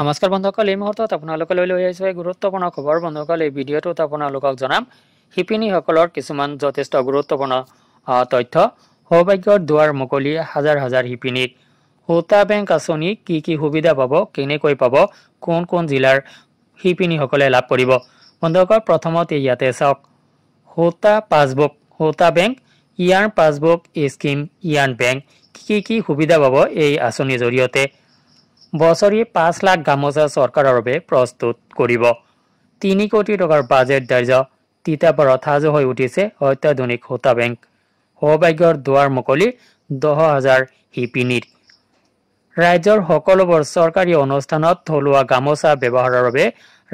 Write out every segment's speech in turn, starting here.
নমস্কাৰ বন্ধুসকল এই মুহূৰ্তত আপনাৰ লৈ আহিছোঁ এই গুৰুত্বপূৰ্ণ খবৰ বন্ধুসকল এই ভিডিঅ'টোত আপোনালোকক জনাম শিপিনীসকলৰ কিছুমান যথেষ্ট গুৰুত্বপূৰ্ণ তথ্য সৌভাগ্যৰ দুৱাৰ মুকলি হাজাৰ হাজাৰ শিপিনীক সূতা বেংক আঁচনি কি কি সুবিধা পাব কেনেকৈ পাব কোন কোন জিলাৰ শিপিনীসকলে লাভ কৰিব বন্ধুসকল প্ৰথমতে ইয়াতে চাওক সূতা পাছবুক সূতা বেংক ইয়াৰ পাছবুক স্কিম ইয়াৰ বেংক কি কি সুবিধা পাব এই আঁচনিৰ জৰিয়তে বছৰি পাঁচ লাখ গামোচা চৰকাৰৰ বাবে প্ৰস্তুত কৰিব তিনি কোটি টকাৰ বাজেট দাৰ্য তিতাবাৰত সাজু হৈ উঠিছে অত্যাধুনিক সূতা বেংক সৌভাগ্যৰ দুৱাৰ মুকলি দহ হাজাৰ শিপিনীৰ ৰাজ্যৰ সকলোবোৰ চৰকাৰী অনুষ্ঠানত থলুৱা গামোচা ব্যৱহাৰৰ বাবে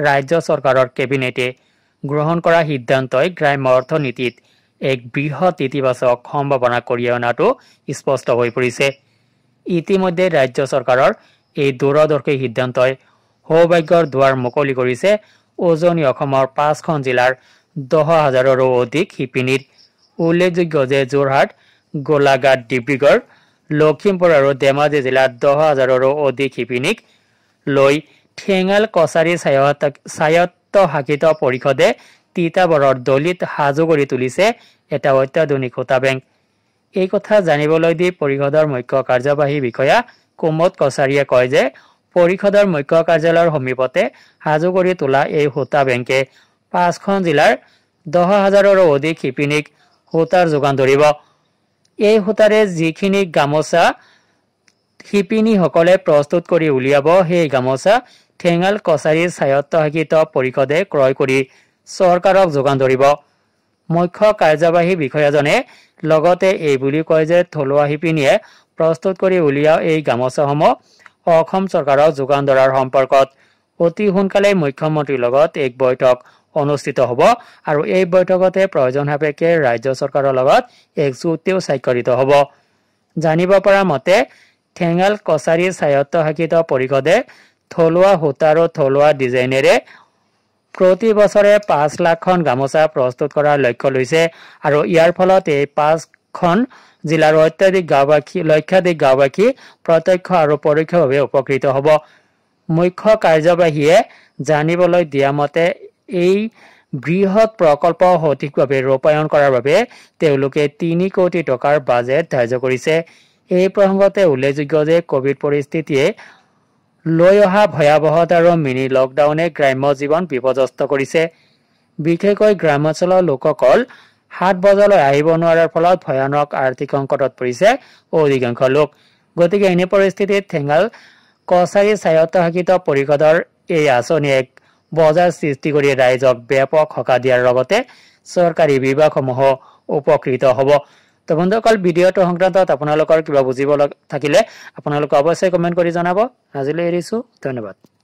ৰাজ্য চৰকাৰৰ কেবিনেটে গ্ৰহণ কৰা সিদ্ধান্তই গ্ৰাম্য অৰ্থনীতিত এক বৃহৎ ইতিবাচক সম্ভাৱনা কঢ়িয়াই অনাটো স্পষ্ট হৈ পৰিছে ইতিমধ্যে ৰাজ্য চৰকাৰৰ এই দূৰদৰ্শী সিদ্ধান্তই সৌভাগ্যৰ দুৱাৰ মুকলি কৰিছে উজনি অসমৰ পাঁচখন জিলাৰ দহ হাজাৰৰো অধিক শিপিনীত উল্লেখযোগ্য যে যোৰহাট গোলাঘাট ডিব্ৰুগড় লখিমপুৰ আৰু ধেমাজি জিলাত দহ হাজাৰৰো অধিক শিপিনীক লৈ ঠেঙাল কছাৰী শাসিত পৰিষদে তিতাবৰৰ দলিত সাজু কৰি তুলিছে এটা অত্যাধুনিক সূতা বেংক এই কথা জানিবলৈ দি পৰিষদৰ মুখ্য কাৰ্যবাহী বিষয়া কুমদ কছাৰীয়ে কয় যে পৰিষদৰ মুখ্য কাৰ্যালয়ৰ সমীপতে সাজু কৰি তোলা এই সূতা বেংকে পাঁচখন জিলাৰ দহ হাজাৰৰো অধিক শিপিনীক সূতাৰ যোগান ধৰিব এই সূতাৰে যিখিনি গামোচা শিপিনীসকলে প্ৰস্তুত কৰি উলিয়াব সেই গামোচা ঠেঙাল কছাৰী স্বায়ত্তশাসিত পৰিষদে ক্ৰয় কৰি চৰকাৰক যোগান ধৰিব মুখ্য কাৰ্যবাহী বিষয়াজনে লগতে এই বুলি কয় যে থলুৱা শিপিনীয়ে প্ৰস্তুত কৰি উলিওৱা এই গামোচাসমূহ অসম চৰকাৰৰ যোগান ধৰাৰ সম্পৰ্কত অতি সোনকালে মুখ্যমন্ত্ৰীৰ লগত এক বৈঠক অনুষ্ঠিত হ'ব আৰু এই বৈঠকতে প্ৰয়োজন সাপেক্ষে ৰাজ্য চৰকাৰৰ লগত এক চুক্তিও স্বাক্ষৰিত হ'ব জানিব পৰা মতে ঠেঙাল কছাৰী স্বায়ত্তশাসিত পৰিষদে থলুৱা সূতা আৰু থলুৱা ডিজাইনেৰে প্ৰতি বছৰে পাঁচ লাখখন গামোচা প্ৰস্তুত কৰাৰ লক্ষ্য লৈছে আৰু ইয়াৰ ফলত এই পাঁচ খন জিলাৰ অত্যাধিক গাঁওবাসী লক্ষাধিক গাঁওবাসী প্ৰত্যক্ষ আৰু পৰোক্ষভাৱে উপকৃত হ'ব মুখ্য কাৰ্যবাহীয়ে জানিবলৈ দিয়া মতে এই বৃহৎ প্ৰকল্প সঠিকভাৱে ৰূপায়ণ কৰাৰ বাবে তেওঁলোকে তিনি কোটি টকাৰ বাজেট ধাৰ্য কৰিছে এই প্ৰসংগতে উল্লেখযোগ্য যে কভিড পৰিস্থিতিয়ে লৈ অহা ভয়াৱহত আৰু মিনি লকডাউনে গ্ৰাম্য জীৱন বিপদস্ত কৰিছে বিশেষকৈ গ্ৰাম্যাঞ্চলৰ লোকসকল সাত বজালৈ আহিব নোৱাৰাৰ ফলত ভয়ানক আৰ্থিক সংকটত পৰিছে অধিকাংশ লোক গতিকে এনে পৰিস্থিতিত ঠেঙাল কছাৰী স্বায়ত্তশাসিত পৰিষদৰ এই আঁচনিয়ে এক বজাৰ সৃষ্টি কৰি ৰাইজক ব্যাপক সকাহ দিয়াৰ লগতে চৰকাৰী বিভাগসমূহো উপকৃত হ'ব তো বন্ধুসকল ভিডিঅ'টো সংক্ৰান্তত আপোনালোকৰ কিবা বুজিব থাকিলে আপোনালোকে অৱশ্যে কমেণ্ট কৰি জনাব আজিলৈ এৰিছোঁ ধন্যবাদ